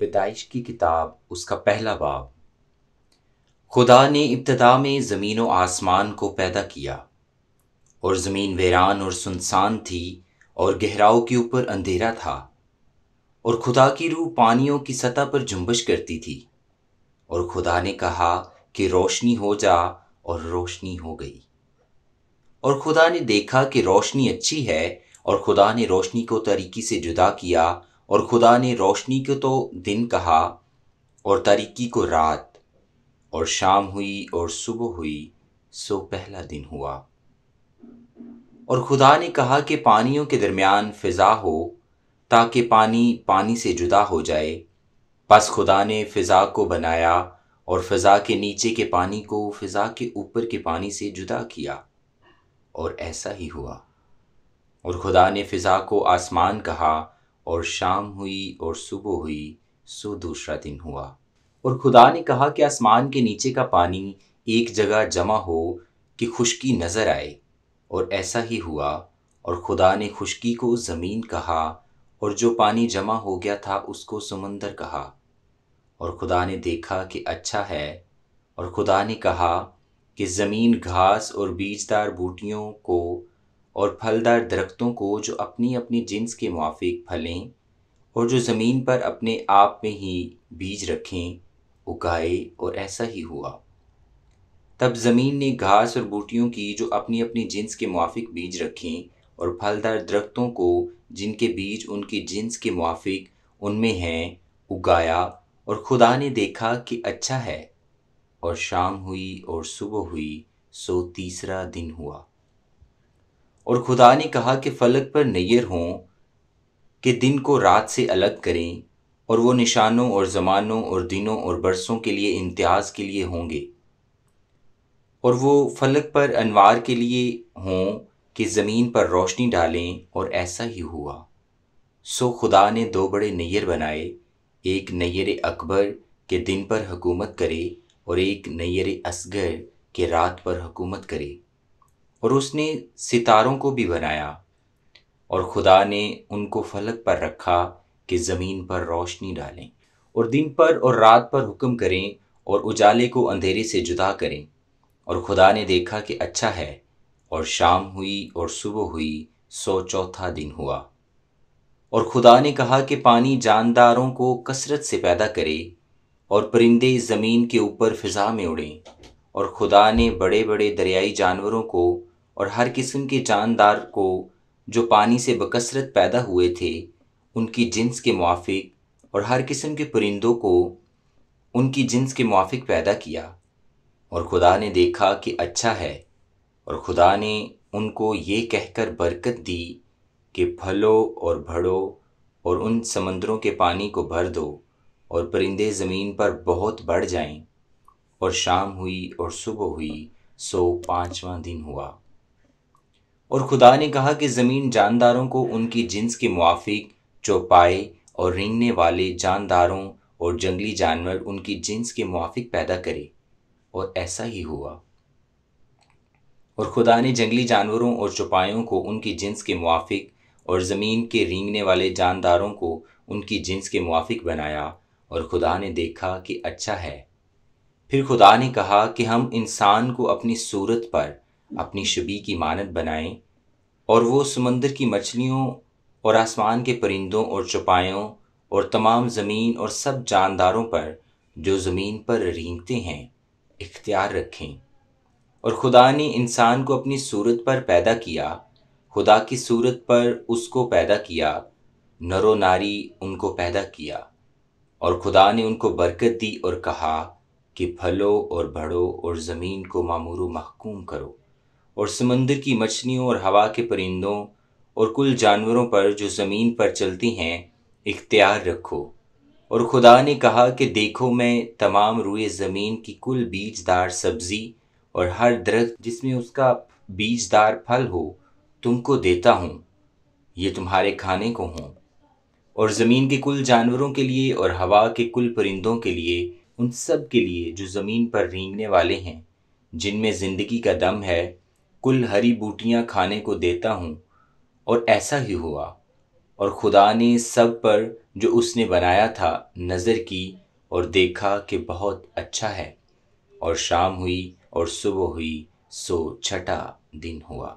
पैदाइश की किताब उसका पहला बाब खुदा ने इब्तदा में ज़मीन व आसमान को पैदा किया और ज़मीन वीरान और सुनसान थी और गहराओं के ऊपर अंधेरा था और खुदा की रूह पानियों की सतह पर जुम्बश करती थी और खुदा ने कहा कि रोशनी हो जा और रोशनी हो गई और खुदा ने देखा कि रोशनी अच्छी है और खुदा ने रोशनी को तरीकी से जुदा किया और खुदा ने रोशनी को तो दिन कहा और तारीकी को रात और शाम हुई और सुबह हुई सो पहला दिन हुआ और खुदा ने कहा कि पानियों के दरमियान फिजा हो ताकि पानी पानी से जुदा हो जाए बस खुदा ने फिजा को बनाया और फिजा के नीचे के पानी को फिजा के ऊपर के पानी से जुदा किया और ऐसा ही हुआ और खुदा ने फिजा को आसमान कहा और शाम हुई और सुबह हुई सो दूसरा दिन हुआ और खुदा ने कहा कि आसमान के नीचे का पानी एक जगह जमा हो कि खुशकी नज़र आए और ऐसा ही हुआ और खुदा ने खुशकी को ज़मीन कहा और जो पानी जमा हो गया था उसको समंदर कहा और खुदा ने देखा कि अच्छा है और खुदा ने कहा कि ज़मीन घास और बीजदार बूटियों को और फलदार दरख्तों को जो अपनी अपनी जिन्स के मुआफिक फलें और जो ज़मीन पर अपने आप में ही बीज रखें उगाए और ऐसा ही हुआ तब ज़मीन ने घास और बूटियों की जो अपनी अपनी जिन्स के मुआफिक बीज रखें और फलदार दरख्तों को जिनके बीज उनकी जिन्स के मुआफिक उनमें हैं उगाया और खुदा ने देखा कि अच्छा है और शाम हुई और सुबह हुई सो तीसरा दिन हुआ और खुदा ने कहा कि फलक पर नैयर हों कि दिन को रात से अलग करें और वो निशानों और ज़मानों और दिनों और बरसों के लिए इम्तियाज़ के लिए होंगे और वो फलक पर अनवार के लिए हों कि ज़मीन पर रोशनी डालें और ऐसा ही हुआ सो खुदा ने दो बड़े नैयर बनाए एक नैयर अकबर के दिन पर हुकूमत करे और एक नैयर असगर के रात पर हुकूमत करे और उसने सितारों को भी बनाया और खुदा ने उनको फलक पर रखा कि ज़मीन पर रोशनी डालें और दिन पर और रात पर हुक्म करें और उजाले को अंधेरे से जुदा करें और खुदा ने देखा कि अच्छा है और शाम हुई और सुबह हुई सौ चौथा दिन हुआ और खुदा ने कहा कि पानी जानदारों को कसरत से पैदा करे और परिंदे ज़मीन के ऊपर फिजा में उड़ें और खुदा ने बड़े बड़े दरियाई जानवरों को और हर किस्म के जानदार को जो पानी से बकसरत पैदा हुए थे उनकी जिन्स के मुआफिक और हर किस्म के परिंदों को उनकी जिन्स के मुआफिक पैदा किया और खुदा ने देखा कि अच्छा है और खुदा ने उनको ये कहकर बरकत दी कि फलो और भड़ो और उन समंदरों के पानी को भर दो और परिंदे ज़मीन पर बहुत बढ़ जाएं और शाम हुई और सुबह हुई सो पाँचवा दिन हुआ और खुदा ने कहा कि ज़मीन जानदारों को उनकी जिन्स के मुआफिक चौपाए और रेंगने वाले जानदारों और जंगली जानवर उनकी जिन्स के मुआफिक पैदा करे और ऐसा ही हुआ और खुदा ने जंगली जानवरों और चौपायों को उनकी जिन्स के मुआफिक और ज़मीन के रेंगने वाले जानदारों को उनकी जिन्स के मुआफिक बनाया और खुदा ने देखा कि अच्छा है फिर खुदा ने कहा कि हम इंसान को अपनी सूरत पर अपनी शबी की मानत बनाएं और वो समंदर की मछलियों और आसमान के परिंदों और चौपायों और तमाम ज़मीन और सब जानदारों पर जो ज़मीन पर रींगते हैं इख्तियार रखें और खुदा ने इंसान को अपनी सूरत पर पैदा किया खुदा की सूरत पर उसको पैदा किया नरो नारी उनको पैदा किया और खुदा ने उनको बरकत दी और कहा कि फलो और बढ़ो और ज़मीन को मामूर महकूम करो और समंदर की मछलियों और हवा के परिंदों और कुल जानवरों पर जो ज़मीन पर चलती हैं इख्तियार रखो और खुदा ने कहा कि देखो मैं तमाम रुए ज़मीन की कुल बीजदार सब्ज़ी और हर दरख्त जिसमें उसका बीजदार फल हो तुमको देता हूँ ये तुम्हारे खाने को हों और ज़मीन के कुल जानवरों के लिए और हवा के कुल परिंदों के लिए उन सब के लिए जो ज़मीन पर रेंगने वाले हैं जिनमें ज़िंदगी का दम है कुल हरी बूटियां खाने को देता हूँ और ऐसा ही हुआ और खुदा ने सब पर जो उसने बनाया था नज़र की और देखा कि बहुत अच्छा है और शाम हुई और सुबह हुई सो छठा दिन हुआ